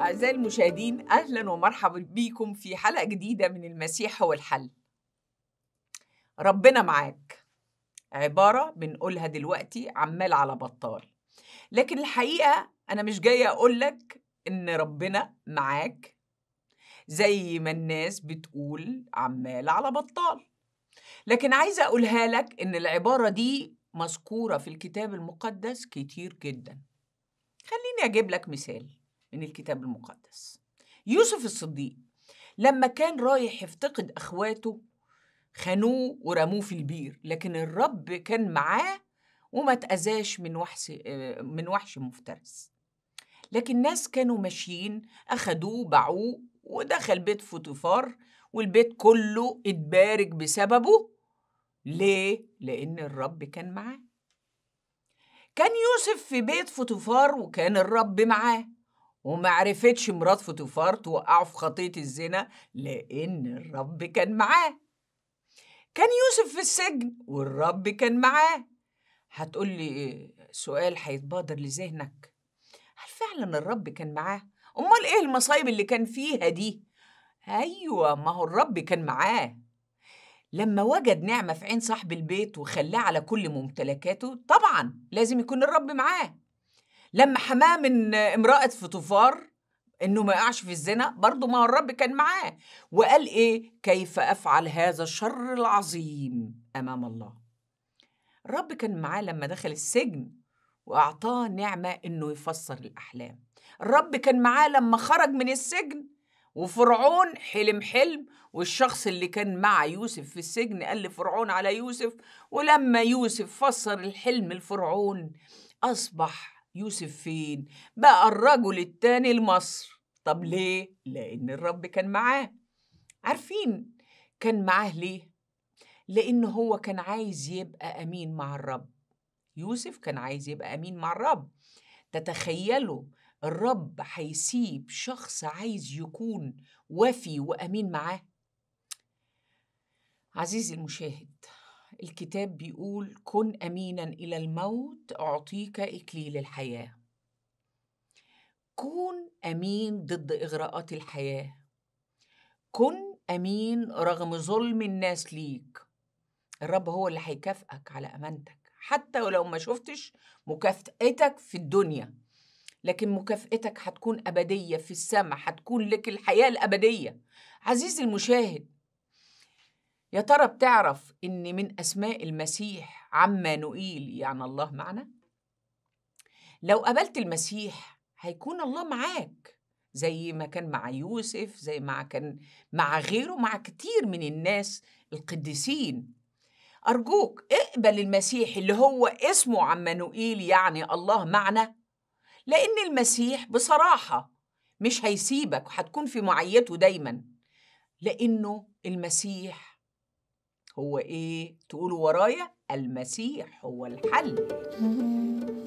أعزائي المشاهدين أهلا ومرحبا بيكم في حلقة جديدة من المسيح هو الحل ربنا معاك عبارة بنقولها دلوقتي عمال على بطال لكن الحقيقة أنا مش جاية أقولك إن ربنا معاك زي ما الناس بتقول عمال على بطال لكن عايزة أقولها لك إن العبارة دي مذكورة في الكتاب المقدس كتير جدا خليني أجيب لك مثال من الكتاب المقدس يوسف الصديق لما كان رايح يفتقد اخواته خانوه ورموه في البير لكن الرب كان معاه وما تأذاش من وحش آه، من وحش مفترس لكن ناس كانوا ماشيين اخدوه باعوه ودخل بيت فوتيفار والبيت كله اتبارك بسببه ليه لان الرب كان معاه كان يوسف في بيت فوتيفار وكان الرب معاه وما عرفتش مرات فوتوفار توقعه في خطية الزنا لأن الرب كان معاه كان يوسف في السجن والرب كان معاه هتقول لي سؤال هيتبادر لذهنك هل فعلا الرب كان معاه امال ايه المصايب اللي كان فيها دي ايوه ما هو الرب كان معاه لما وجد نعمه في عين صاحب البيت وخلاه على كل ممتلكاته طبعا لازم يكون الرب معاه لما حماه من امرأة فطفار انه ما يقعش في الزنا برضه ما الرب كان معاه وقال ايه كيف افعل هذا الشر العظيم امام الله الرب كان معاه لما دخل السجن واعطاه نعمه انه يفسر الاحلام الرب كان معاه لما خرج من السجن وفرعون حلم حلم والشخص اللي كان مع يوسف في السجن قال لفرعون على يوسف ولما يوسف فسر الحلم لفرعون اصبح يوسف فين بقى الرجل التاني لمصر طب ليه لان الرب كان معاه عارفين كان معاه ليه لان هو كان عايز يبقى امين مع الرب يوسف كان عايز يبقى امين مع الرب تتخيلوا الرب هيسيب شخص عايز يكون وفي وامين معاه عزيزي المشاهد الكتاب بيقول كن امينا الى الموت اعطيك اكليل الحياه كن امين ضد اغراءات الحياه كن امين رغم ظلم الناس ليك الرب هو اللي هيكافئك على امانتك حتى ولو ما شفتش مكافئتك في الدنيا لكن مكافئتك هتكون أبدية في السماء هتكون لك الحياة الأبدية عزيزي المشاهد يا ترى بتعرف إن من أسماء المسيح عمانوئيل يعني الله معنا؟ لو قابلت المسيح هيكون الله معاك زي ما كان مع يوسف زي ما كان مع غيره مع كتير من الناس القديسين أرجوك اقبل المسيح اللي هو اسمه عمانوئيل يعني الله معنا لأن المسيح بصراحة مش هيسيبك وهتكون في معيته دايما لأنه المسيح هو إيه؟ تقولوا ورايا المسيح هو الحل